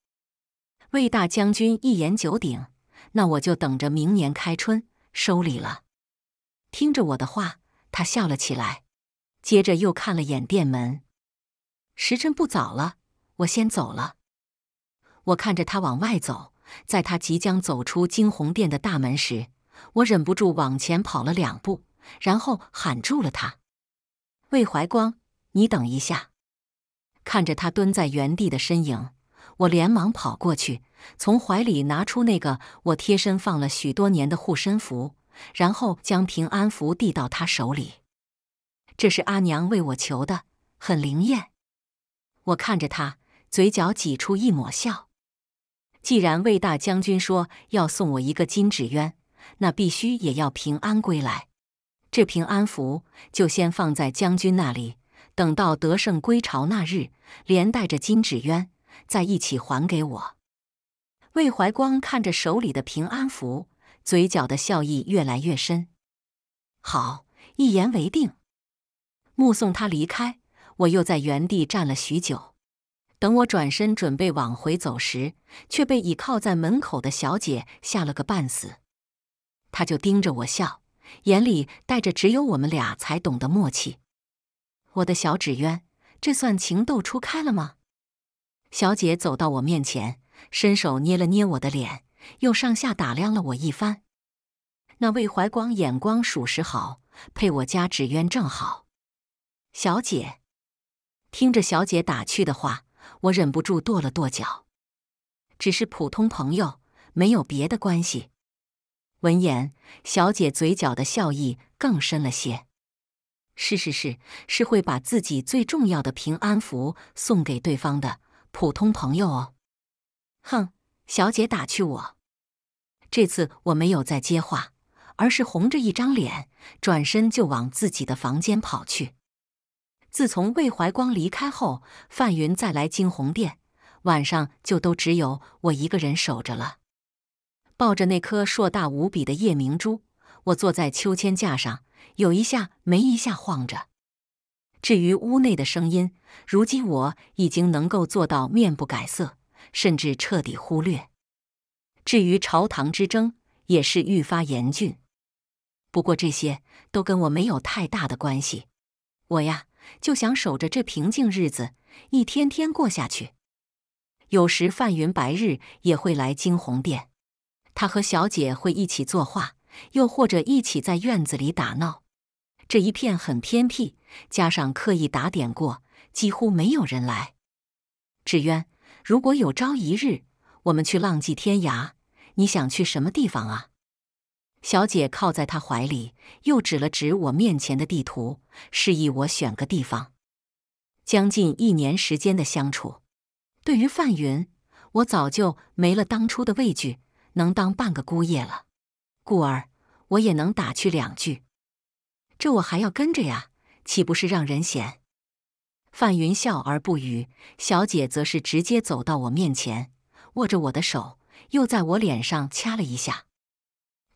魏大将军一言九鼎，那我就等着明年开春收礼了。听着我的话，他笑了起来，接着又看了眼店门。时辰不早了，我先走了。我看着他往外走，在他即将走出惊鸿殿的大门时，我忍不住往前跑了两步，然后喊住了他。魏怀光，你等一下！看着他蹲在原地的身影，我连忙跑过去，从怀里拿出那个我贴身放了许多年的护身符，然后将平安符递到他手里。这是阿娘为我求的，很灵验。我看着他，嘴角挤出一抹笑。既然魏大将军说要送我一个金纸鸢，那必须也要平安归来。这平安符就先放在将军那里，等到得胜归朝那日，连带着金纸鸢再一起还给我。魏怀光看着手里的平安符，嘴角的笑意越来越深。好，一言为定。目送他离开，我又在原地站了许久。等我转身准备往回走时，却被倚靠在门口的小姐吓了个半死。她就盯着我笑。眼里带着只有我们俩才懂的默契，我的小纸鸢，这算情窦初开了吗？小姐走到我面前，伸手捏了捏我的脸，又上下打量了我一番。那魏怀光眼光属实好，配我家纸鸢正好。小姐，听着小姐打趣的话，我忍不住跺了跺脚。只是普通朋友，没有别的关系。闻言，小姐嘴角的笑意更深了些。是是是，是会把自己最重要的平安符送给对方的普通朋友哦。哼，小姐打趣我。这次我没有再接话，而是红着一张脸，转身就往自己的房间跑去。自从魏怀光离开后，范云再来惊鸿殿，晚上就都只有我一个人守着了。抱着那颗硕大无比的夜明珠，我坐在秋千架上，有一下没一下晃着。至于屋内的声音，如今我已经能够做到面不改色，甚至彻底忽略。至于朝堂之争，也是愈发严峻。不过这些都跟我没有太大的关系。我呀，就想守着这平静日子，一天天过下去。有时范云白日也会来惊鸿殿。他和小姐会一起作画，又或者一起在院子里打闹。这一片很偏僻，加上刻意打点过，几乎没有人来。纸渊，如果有朝一日我们去浪迹天涯，你想去什么地方啊？小姐靠在他怀里，又指了指我面前的地图，示意我选个地方。将近一年时间的相处，对于范云，我早就没了当初的畏惧。能当半个姑爷了，故而我也能打趣两句。这我还要跟着呀，岂不是让人嫌？范云笑而不语，小姐则是直接走到我面前，握着我的手，又在我脸上掐了一下。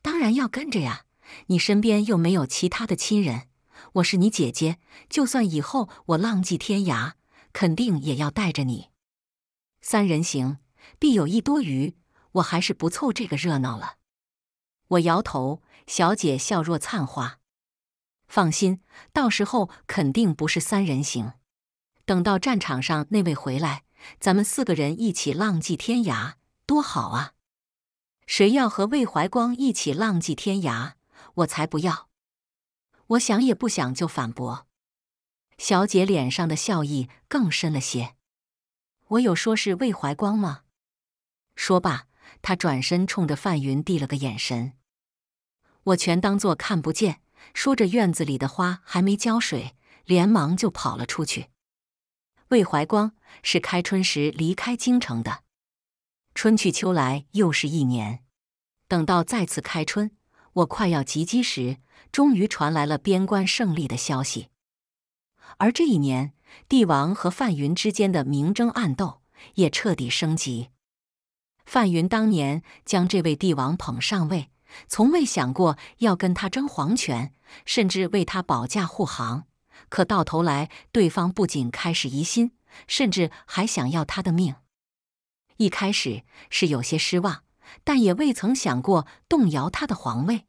当然要跟着呀，你身边又没有其他的亲人，我是你姐姐，就算以后我浪迹天涯，肯定也要带着你。三人行，必有一多余。我还是不凑这个热闹了。我摇头，小姐笑若灿花。放心，到时候肯定不是三人行。等到战场上那位回来，咱们四个人一起浪迹天涯，多好啊！谁要和魏怀光一起浪迹天涯，我才不要！我想也不想就反驳。小姐脸上的笑意更深了些。我有说是魏怀光吗？说罢。他转身冲着范云递了个眼神，我全当做看不见，说着院子里的花还没浇水，连忙就跑了出去。魏怀光是开春时离开京城的，春去秋来又是一年，等到再次开春，我快要及笄时，终于传来了边关胜利的消息。而这一年，帝王和范云之间的明争暗斗也彻底升级。范云当年将这位帝王捧上位，从未想过要跟他争皇权，甚至为他保驾护航。可到头来，对方不仅开始疑心，甚至还想要他的命。一开始是有些失望，但也未曾想过动摇他的皇位。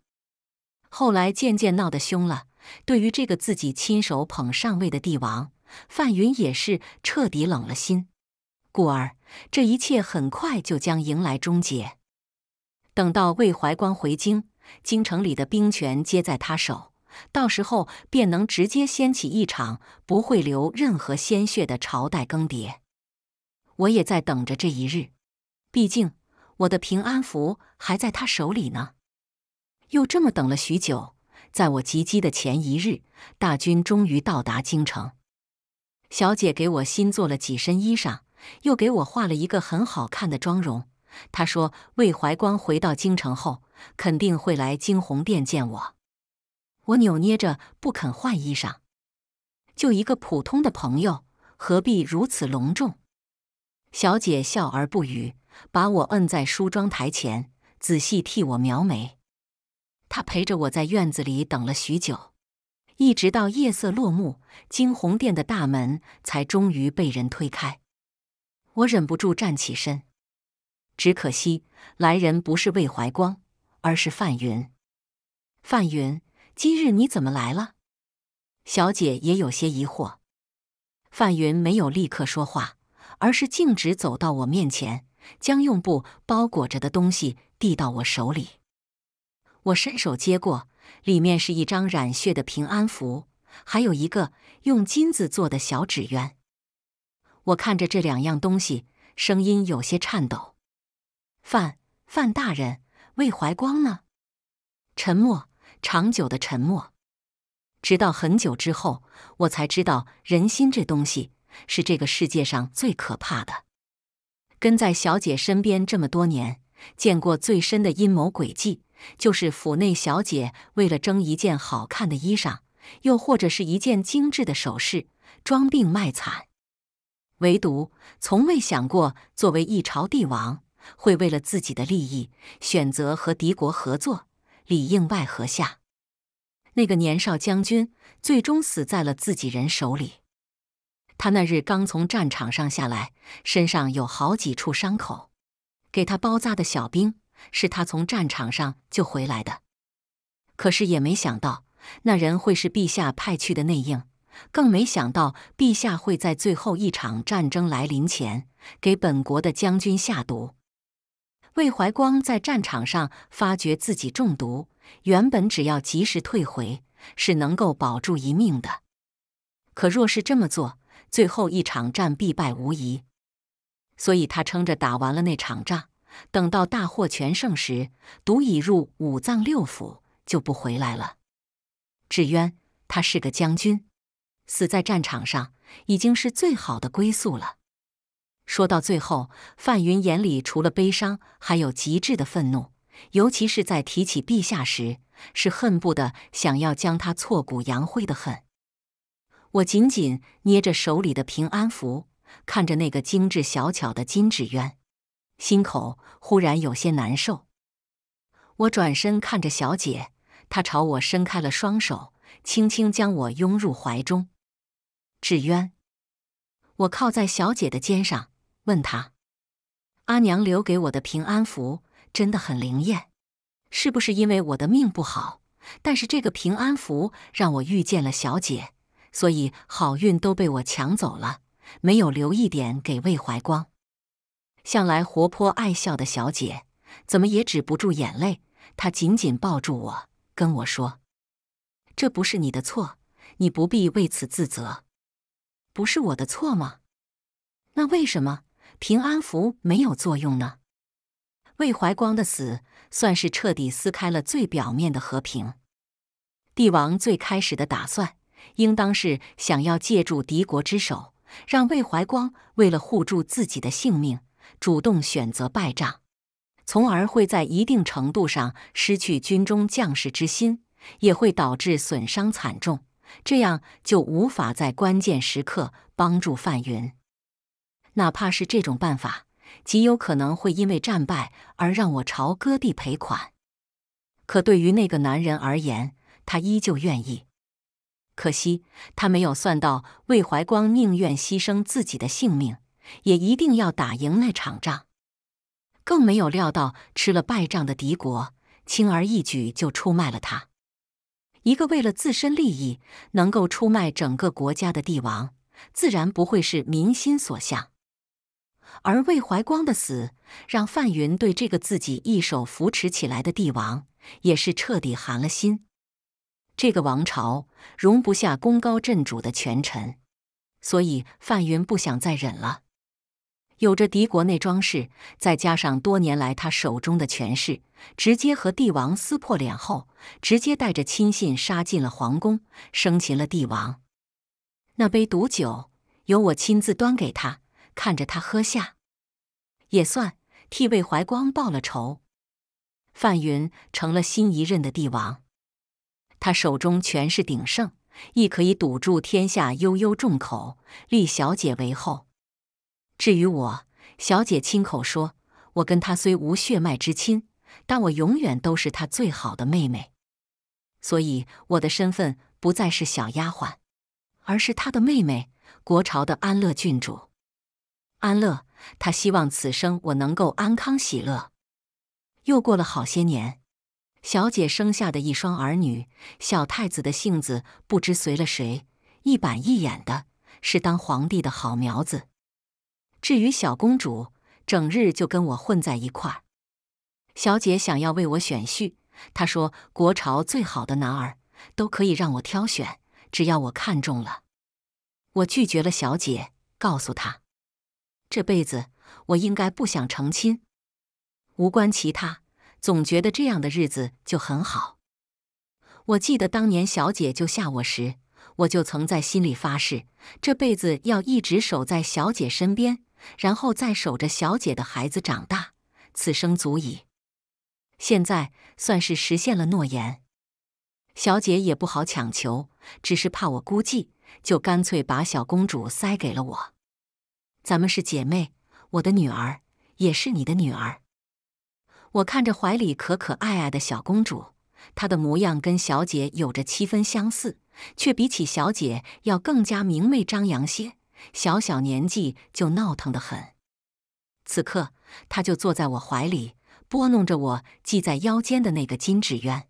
后来渐渐闹得凶了，对于这个自己亲手捧上位的帝王，范云也是彻底冷了心，故而。这一切很快就将迎来终结。等到魏怀光回京，京城里的兵权皆在他手，到时候便能直接掀起一场不会流任何鲜血的朝代更迭。我也在等着这一日，毕竟我的平安符还在他手里呢。又这么等了许久，在我及笄的前一日，大军终于到达京城。小姐给我新做了几身衣裳。又给我画了一个很好看的妆容。他说：“魏怀光回到京城后，肯定会来惊鸿殿见我。”我扭捏着不肯换衣裳，就一个普通的朋友，何必如此隆重？小姐笑而不语，把我摁在梳妆台前，仔细替我描眉。她陪着我在院子里等了许久，一直到夜色落幕，惊鸿殿的大门才终于被人推开。我忍不住站起身，只可惜来人不是魏怀光，而是范云。范云，今日你怎么来了？小姐也有些疑惑。范云没有立刻说话，而是径直走到我面前，将用布包裹着的东西递到我手里。我伸手接过，里面是一张染血的平安符，还有一个用金子做的小纸鸢。我看着这两样东西，声音有些颤抖。范范大人，魏怀光呢？沉默，长久的沉默。直到很久之后，我才知道人心这东西是这个世界上最可怕的。跟在小姐身边这么多年，见过最深的阴谋诡计，就是府内小姐为了争一件好看的衣裳，又或者是一件精致的首饰，装病卖惨。唯独从未想过，作为一朝帝王，会为了自己的利益选择和敌国合作，里应外合下，那个年少将军最终死在了自己人手里。他那日刚从战场上下来，身上有好几处伤口，给他包扎的小兵是他从战场上救回来的，可是也没想到，那人会是陛下派去的内应。更没想到，陛下会在最后一场战争来临前给本国的将军下毒。魏怀光在战场上发觉自己中毒，原本只要及时退回，是能够保住一命的。可若是这么做，最后一场战必败无疑。所以他撑着打完了那场仗，等到大获全胜时，毒已入五脏六腑，就不回来了。志渊，他是个将军。死在战场上已经是最好的归宿了。说到最后，范云眼里除了悲伤，还有极致的愤怒。尤其是在提起陛下时，是恨不得想要将他挫骨扬灰的恨。我紧紧捏着手里的平安符，看着那个精致小巧的金纸鸢，心口忽然有些难受。我转身看着小姐，她朝我伸开了双手，轻轻将我拥入怀中。志渊，我靠在小姐的肩上，问她：“阿娘留给我的平安符真的很灵验，是不是因为我的命不好？但是这个平安符让我遇见了小姐，所以好运都被我抢走了，没有留一点给魏怀光。”向来活泼爱笑的小姐怎么也止不住眼泪，她紧紧抱住我，跟我说：“这不是你的错，你不必为此自责。”不是我的错吗？那为什么平安符没有作用呢？魏怀光的死算是彻底撕开了最表面的和平。帝王最开始的打算，应当是想要借助敌国之手，让魏怀光为了护住自己的性命，主动选择败仗，从而会在一定程度上失去军中将士之心，也会导致损伤惨重。这样就无法在关键时刻帮助范云，哪怕是这种办法，极有可能会因为战败而让我朝割地赔款。可对于那个男人而言，他依旧愿意。可惜他没有算到魏怀光宁愿牺牲自己的性命，也一定要打赢那场仗，更没有料到吃了败仗的敌国轻而易举就出卖了他。一个为了自身利益能够出卖整个国家的帝王，自然不会是民心所向。而魏怀光的死，让范云对这个自己一手扶持起来的帝王，也是彻底寒了心。这个王朝容不下功高震主的权臣，所以范云不想再忍了。有着敌国内装饰，再加上多年来他手中的权势，直接和帝王撕破脸后，直接带着亲信杀进了皇宫，生擒了帝王。那杯毒酒由我亲自端给他，看着他喝下，也算替魏怀光报了仇。范云成了新一任的帝王，他手中权势鼎盛，亦可以堵住天下悠悠众口，立小姐为后。至于我，小姐亲口说，我跟她虽无血脉之亲，但我永远都是她最好的妹妹。所以我的身份不再是小丫鬟，而是她的妹妹，国朝的安乐郡主。安乐，她希望此生我能够安康喜乐。又过了好些年，小姐生下的一双儿女，小太子的性子不知随了谁，一板一眼的，是当皇帝的好苗子。至于小公主，整日就跟我混在一块儿。小姐想要为我选婿，她说国朝最好的男儿都可以让我挑选，只要我看中了。我拒绝了小姐，告诉她这辈子我应该不想成亲，无关其他，总觉得这样的日子就很好。我记得当年小姐救下我时，我就曾在心里发誓，这辈子要一直守在小姐身边。然后再守着小姐的孩子长大，此生足矣。现在算是实现了诺言。小姐也不好强求，只是怕我孤寂，就干脆把小公主塞给了我。咱们是姐妹，我的女儿也是你的女儿。我看着怀里可可爱爱的小公主，她的模样跟小姐有着七分相似，却比起小姐要更加明媚张扬些。小小年纪就闹腾得很，此刻他就坐在我怀里，拨弄着我系在腰间的那个金纸鸢。